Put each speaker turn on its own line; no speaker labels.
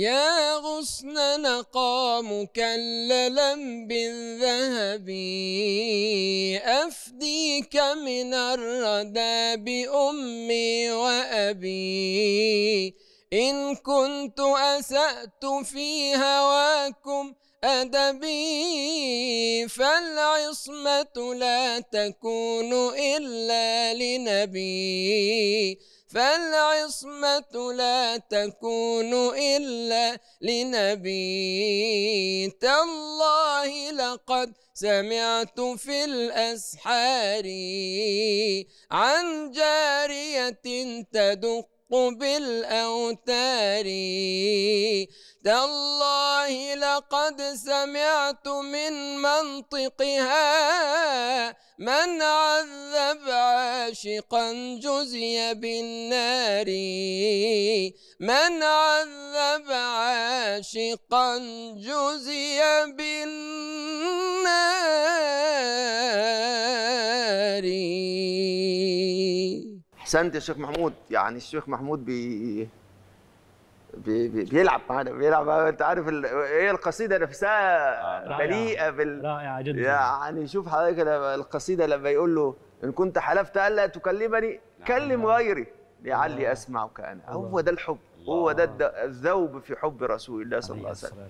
يا غصن نقامك الللم بالذهب أفديك من الردى بأمي وأبي إن كنت أسأت في هواكم أدبي فالعصمة لا تكون إلا لنبي فالعصمة العصمة لا تكون إلا لنبي تالله لقد سمعت في الأسحار عن جارية تدق بالأوتار تالله لقد سمعت من منطقها من عذب عاشقا جزي بالنار من عذب عاشقا جزي بالنار
احسنت يا شيخ محمود يعني الشيخ محمود بي بي بي بيلعب معانا بيلعب معانا انت عارف هي القصيده نفسها مليئه بال رائعه جدا يعني شوف حضرتك القصيده لما يقول له ان كنت حلفت الا تكلمني نعم. كلم غيري لعلي اسمعك انا هو ده الحب هو ده الذوب في حب رسول الله صلى الله عليه وسلم